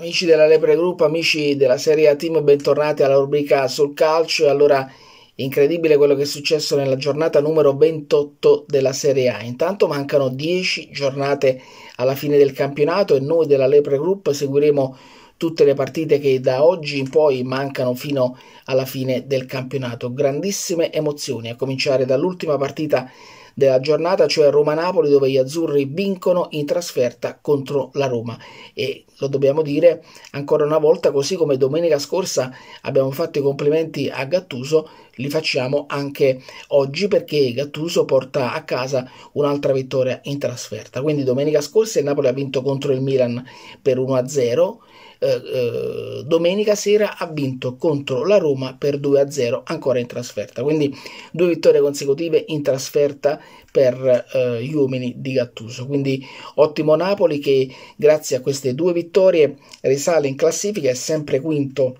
Amici della Lepre Group, amici della Serie A Team, bentornati alla rubrica sul calcio. E allora, incredibile quello che è successo nella giornata numero 28 della Serie A. Intanto mancano 10 giornate alla fine del campionato e noi della Lepre Group seguiremo tutte le partite che da oggi in poi mancano fino alla fine del campionato. Grandissime emozioni, a cominciare dall'ultima partita della giornata, cioè Roma-Napoli, dove gli azzurri vincono in trasferta contro la Roma. E lo dobbiamo dire ancora una volta, così come domenica scorsa abbiamo fatto i complimenti a Gattuso, li facciamo anche oggi perché Gattuso porta a casa un'altra vittoria in trasferta. Quindi domenica scorsa il Napoli ha vinto contro il Milan per 1-0. Eh, eh, domenica sera ha vinto contro la Roma per 2-0 ancora in trasferta. Quindi due vittorie consecutive in trasferta per eh, gli uomini di Gattuso. Quindi ottimo Napoli che grazie a queste due vittorie risale in classifica, è sempre quinto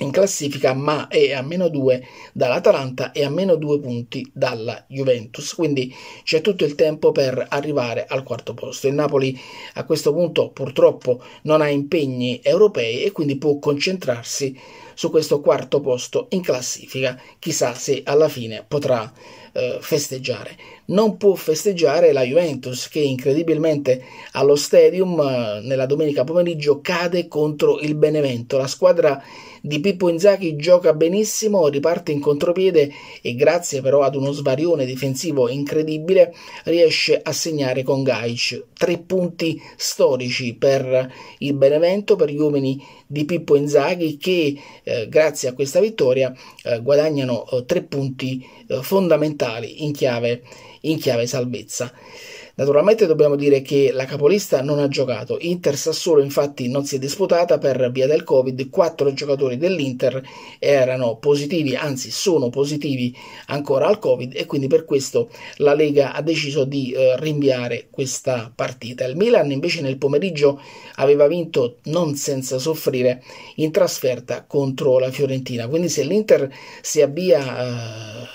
in classifica, ma è a meno 2 dall'Atalanta e a meno 2 punti dalla Juventus. Quindi c'è tutto il tempo per arrivare al quarto posto. Il Napoli a questo punto purtroppo non ha impegni europei e quindi può concentrarsi su questo quarto posto in classifica. Chissà se alla fine potrà eh, festeggiare. Non può festeggiare la Juventus che incredibilmente allo stadium eh, nella domenica pomeriggio cade contro il Benevento. La squadra di Pippo Inzaghi gioca benissimo, riparte in contropiede e grazie però ad uno svarione difensivo incredibile riesce a segnare con Gaic. Tre punti storici per il Benevento, per gli uomini di Pippo Inzaghi che eh, grazie a questa vittoria eh, guadagnano eh, tre punti eh, fondamentali fondamentali in chiave, in chiave salvezza. Naturalmente dobbiamo dire che la capolista non ha giocato. Inter Sassuolo infatti non si è disputata per via del Covid. Quattro giocatori dell'Inter erano positivi, anzi sono positivi ancora al Covid e quindi per questo la Lega ha deciso di eh, rinviare questa partita. Il Milan invece nel pomeriggio aveva vinto non senza soffrire in trasferta contro la Fiorentina. Quindi se l'Inter si avvia eh,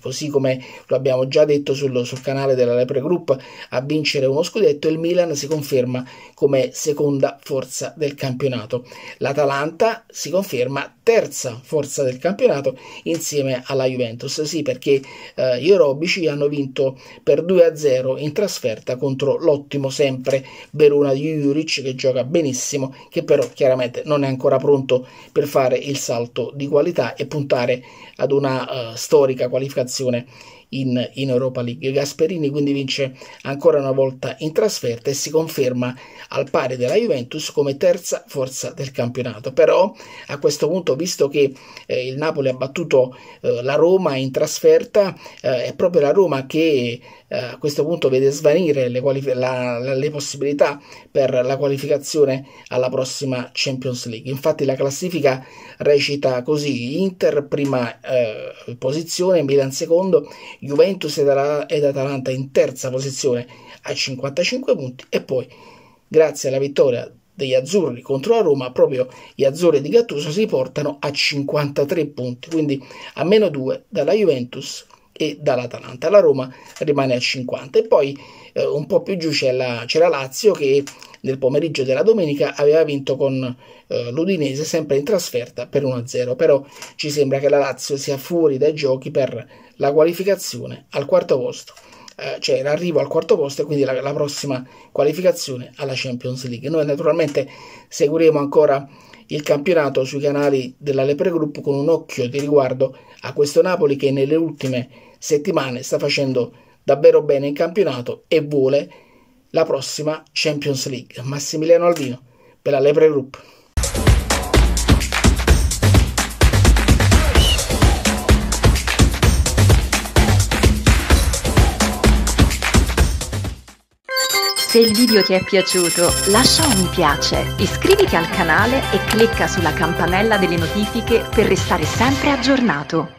così come lo abbiamo già detto sul, sul canale della Lepre Group a vincere uno scudetto, il Milan si conferma come seconda forza del campionato. L'Atalanta si conferma terza forza del campionato insieme alla Juventus. Sì, perché eh, i Robici hanno vinto per 2-0 in trasferta contro l'ottimo sempre Verona di Juric che gioca benissimo, che però chiaramente non è ancora pronto per fare il salto di qualità e puntare ad una uh, storica qualificazione in, in Europa League. Gasperini quindi vince anche ancora una volta in trasferta e si conferma al pari della Juventus come terza forza del campionato. Però a questo punto, visto che eh, il Napoli ha battuto eh, la Roma in trasferta, eh, è proprio la Roma che eh, a questo punto vede svanire le, quali- la, la, le possibilità per la qualificazione alla prossima Champions League. Infatti la classifica recita così, Inter prima eh, posizione, Milan secondo, Juventus ed, Atalanta in terza posizione a 55 punti e poi grazie alla vittoria degli azzurri contro la Roma, proprio gli azzurri di Gattuso si portano a 53 punti, quindi a meno 2 dalla Juventus e dall'Atalanta. La Roma rimane a 50 e poi eh, un po' più giù c'è la, c'è la, Lazio che nel pomeriggio della domenica aveva vinto con eh, l'Udinese sempre in trasferta per 1-0, però ci sembra che la Lazio sia fuori dai giochi per la qualificazione al quarto posto eh, cioè l'arrivo al quarto posto e quindi la, la, prossima qualificazione alla Champions League. Noi naturalmente seguiremo ancora il campionato sui canali della Lepre Group con un occhio di riguardo a questo Napoli che nelle ultime settimane sta facendo davvero bene in campionato e vuole la prossima Champions League. Massimiliano Alvino per la Lepre Group. Se il video ti è piaciuto, lascia un mi piace, iscriviti al canale e clicca sulla campanella delle notifiche per restare sempre aggiornato.